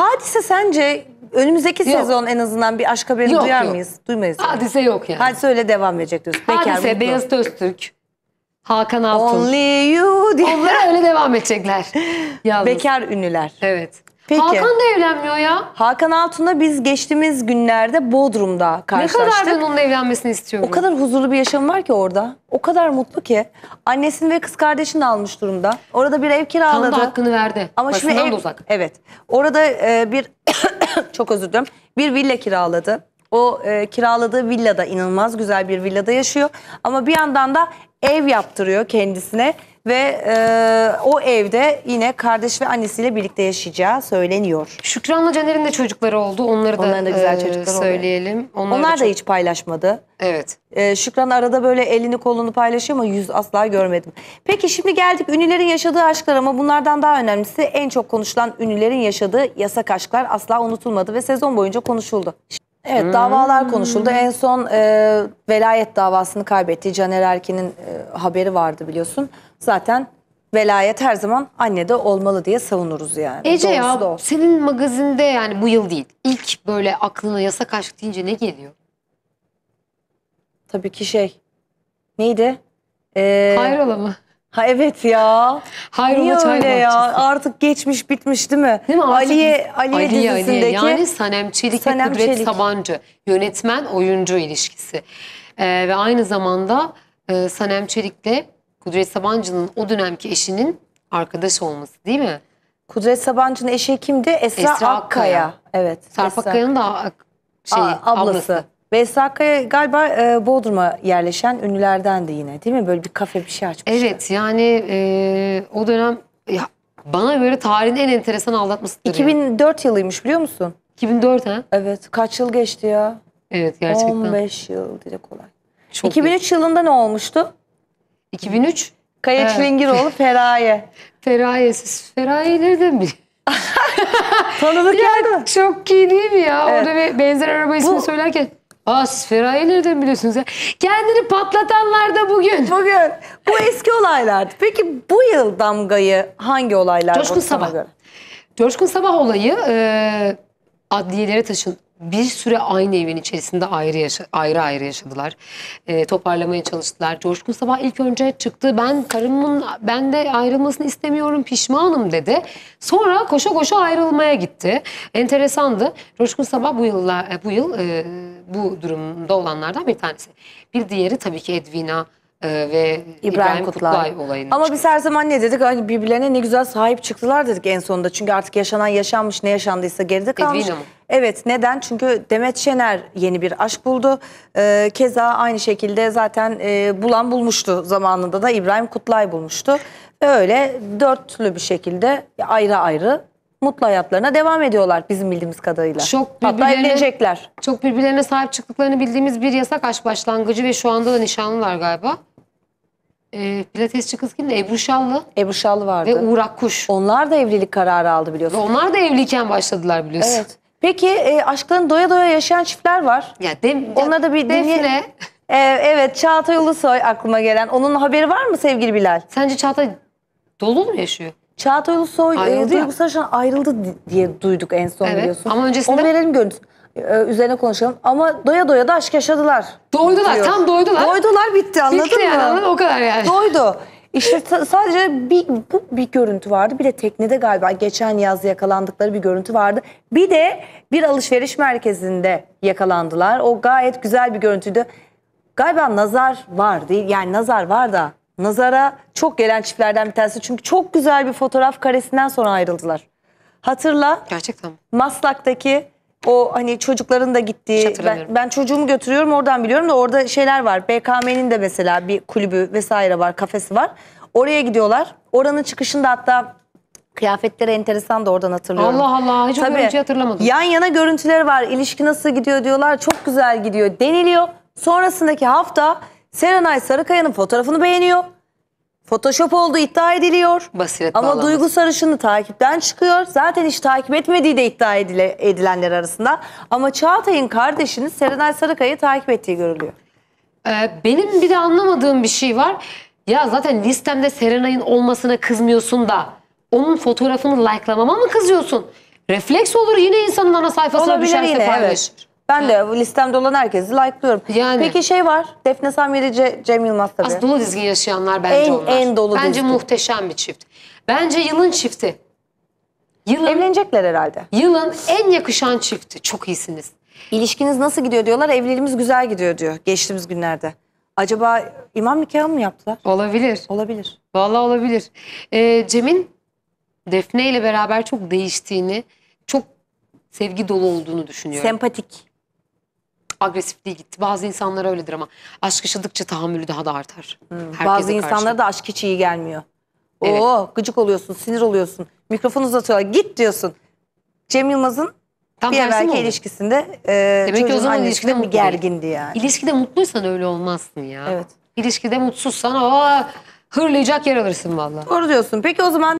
Hadise sence önümüzdeki Yok. sezon en azından bir aşk haberini Yok, duyar yok. mıyız? Duymayız. yani. Hadise yok yani. Hadise öyle devam edecek diyorsun. Bekar, mutlu. Beyazıt Öztürk, Hakan Altun. Only you diye. Onlara öyle devam edecekler. Yalnız. Bekar ünlüler. Evet. Peki. Hakan da evlenmiyor ya. Hakan Altun'la biz geçtiğimiz günlerde Bodrum'da Ne karşılaştık. kadar ben onun evlenmesini istiyorum. O kadar huzurlu bir yaşam var ki orada. O kadar mutlu ki. Annesini ve kız kardeşini almış durumda. Orada bir ev kiraladı. Tam da hakkını verdi. Ama Başından şimdi ev- uzak. Evet. Orada e, bir çok özür dilerim. Bir villa kiraladı. O e, kiraladığı villada inanılmaz güzel bir villada yaşıyor. Ama bir yandan da ev yaptırıyor kendisine. Ve e, o evde yine kardeş ve annesiyle birlikte yaşayacağı söyleniyor. Şükran'la Caner'in de çocukları oldu. Onları da, Onların da güzel e, söyleyelim. Onlar, Onlar da, çok... hiç paylaşmadı. Evet. E, Şükran arada böyle elini kolunu paylaşıyor ama yüz asla görmedim. Peki şimdi geldik ünlülerin yaşadığı aşklar ama bunlardan daha önemlisi en çok konuşulan ünlülerin yaşadığı yasak aşklar asla unutulmadı ve sezon boyunca konuşuldu. Evet hmm. davalar konuşuldu. En son e, velayet davasını kaybettiği Caner Erkin'in e, haberi vardı biliyorsun zaten velayet her zaman annede olmalı diye savunuruz yani. Ece ya da senin magazinde yani bu yıl değil. ilk böyle aklına yasak aşk deyince ne geliyor? Tabii ki şey. Neydi? Ee, Hayrola mı? Ha evet ya. Hayrola Niye öyle ya? Artık geçmiş bitmiş değil mi? Değil mi? Artık Aliye, Aliye, Aliye, Aliye. Yani Sanem Çelik ve Kudret Çelik. Sabancı. Yönetmen oyuncu ilişkisi. Ee, ve aynı zamanda e, Sanem Çelik'le Kudret Sabancı'nın o dönemki eşinin arkadaş olması değil mi? Kudret Sabancı'nın eşi kimdi? Esra, Esra Akkaya. Akkaya. Evet. Sarp Esra. Akkaya'nın da şey, A, ablası. ablası. Ve Esra Akkaya galiba e, Bodrum'a yerleşen ünlülerden de yine değil mi? Böyle bir kafe bir şey açmıştı. Evet yani e, o dönem ya, bana göre tarihin en enteresan aldatmasıdır. 2004 yani. yılıymış biliyor musun? 2004 ha? Evet. Kaç yıl geçti ya? Evet gerçekten. 15 yıl direkt olay. Çok 2003 iyi. yılında ne olmuştu? 2003. Kaya evet. Çilingiroğlu Feraye. Feraye. Siz Feraye nereden biliyorsunuz? Tanıdık ya. Çok iyi değil mi ya? Evet. Orada benzer araba ismi Bu... söylerken. Aa siz Feraye nereden biliyorsunuz ya? Kendini patlatanlar da bugün. Bugün. Bu eski olaylardı. Peki bu yıl damgayı hangi olaylar? Coşkun Sabah. Göre? Coşkun Sabah olayı e, adliyelere taşın, bir süre aynı evin içerisinde ayrı yaşa, ayrı, ayrı yaşadılar. E, toparlamaya çalıştılar. Coşkun Sabah ilk önce çıktı. Ben karımın ben de ayrılmasını istemiyorum pişmanım dedi. Sonra koşa koşa ayrılmaya gitti. Enteresandı. Coşkun Sabah bu yılla e, bu yıl e, bu durumda olanlardan bir tanesi. Bir diğeri tabii ki Edwina e, ve İbrahim, İbrahim Kutlay, Kutlay olayını. Ama çıktı. biz her zaman ne dedik? Hani birbirlerine ne güzel sahip çıktılar dedik en sonunda. Çünkü artık yaşanan yaşanmış, ne yaşandıysa geride kalmış. Edwina mı? Evet neden? Çünkü Demet Şener yeni bir aşk buldu. Ee, keza aynı şekilde zaten e, bulan bulmuştu zamanında da İbrahim Kutlay bulmuştu. Ve öyle dörtlü bir şekilde ayrı ayrı mutlu hayatlarına devam ediyorlar bizim bildiğimiz kadarıyla. Çok Hatta birbirlerine- evlenecekler. Çok birbirlerine sahip çıktıklarını bildiğimiz bir yasak aşk başlangıcı ve şu anda da nişanlılar galiba. Ee, pilatesçi kız kimdi? Ebru Şallı Ebru Şallı vardı. ve Uğur Akkuş. Onlar da evlilik kararı aldı Ve onlar da evliyken başladılar biliyorsun. Evet. Peki e, aşklarını doya doya yaşayan çiftler var. Ya dem, Ona da bir Defne. deneyelim. E, evet Çağatay Ulusoy aklıma gelen. Onun haberi var mı sevgili Bilal? Sence Çağatay dolu mu yaşıyor? Çağatay Ulusoy e, Ayrıldı ya. ayrıldı diye duyduk en son Evet, biliyorsun. ama öncesinde- Onu verelim görüntüsü. E, üzerine konuşalım. Ama doya doya da aşk yaşadılar. Doydular. Diyor. Tam doydular. Doydular bitti anladın Bitti mı? anladın mı? O kadar yani. Doydu. İşte sadece bir, bu bir görüntü vardı. Bir de teknede galiba geçen yaz yakalandıkları bir görüntü vardı. Bir de bir alışveriş merkezinde yakalandılar. O gayet güzel bir görüntüydü. Galiba nazar var değil. Yani nazar var da nazara çok gelen çiftlerden bir tanesi. Çünkü çok güzel bir fotoğraf karesinden sonra ayrıldılar. Hatırla. Gerçekten mi? Maslak'taki o hani çocukların da gittiği ben, ben çocuğumu götürüyorum oradan biliyorum da orada şeyler var. BKM'nin de mesela bir kulübü vesaire var, kafesi var. Oraya gidiyorlar. Oranın çıkışında hatta kıyafetleri enteresan da oradan hatırlıyorum. Allah Allah hiç Tabii, o görüntüyü hatırlamadım. Yan yana görüntüleri var. İlişki nasıl gidiyor diyorlar. Çok güzel gidiyor deniliyor. Sonrasındaki hafta Serenay Sarıkaya'nın fotoğrafını beğeniyor. Photoshop olduğu iddia ediliyor. Basiret Ama duygu sarışını takipten çıkıyor. Zaten hiç takip etmediği de iddia edile, edilenler arasında. Ama Çağatay'ın kardeşini Serenay Sarıkaya'yı takip ettiği görülüyor. Ee, benim bir de anlamadığım bir şey var. Ya zaten listemde Serenay'ın olmasına kızmıyorsun da onun fotoğrafını like'lamama mı kızıyorsun? Refleks olur yine insanın ana sayfasına Olabilir düşerse yine, paylaşır. Evet. Ben de listemde olan herkesi like'lıyorum. Yani. Peki şey var. Defne Samyeli, Ce- Cem Yılmaz tabii. Az dolu dizgin yaşayanlar bence En- onlar. en dolu Bence dizgin. muhteşem bir çift. Bence yılın çifti. Yılın, Evlenecekler herhalde. yılın en yakışan çifti. Çok iyisiniz. İlişkiniz nasıl gidiyor diyorlar. Evliliğimiz güzel gidiyor diyor geçtiğimiz günlerde. Acaba imam nikahı mı yaptılar? Olabilir. Olabilir. Vallahi olabilir. Ee, Cem'in Defne ile beraber çok değiştiğini, çok sevgi dolu olduğunu düşünüyorum. Sempatik agresifliği gitti. Bazı insanlar öyledir ama aşk yaşadıkça tahammülü daha da artar. Hmm. Bazı karşı. insanlara da aşk hiç iyi gelmiyor. Evet. Oo gıcık oluyorsun, sinir oluyorsun. Mikrofon uzatıyorlar, git diyorsun. Cem Yılmaz'ın Tam bir evvelki ilişkisinde e, Demek ki o zaman ilişkide mi gergindi yani. İlişkide mutluysan öyle olmazsın ya. Evet. İlişkide mutsuzsan o hırlayacak yer alırsın valla. Doğru diyorsun. Peki o zaman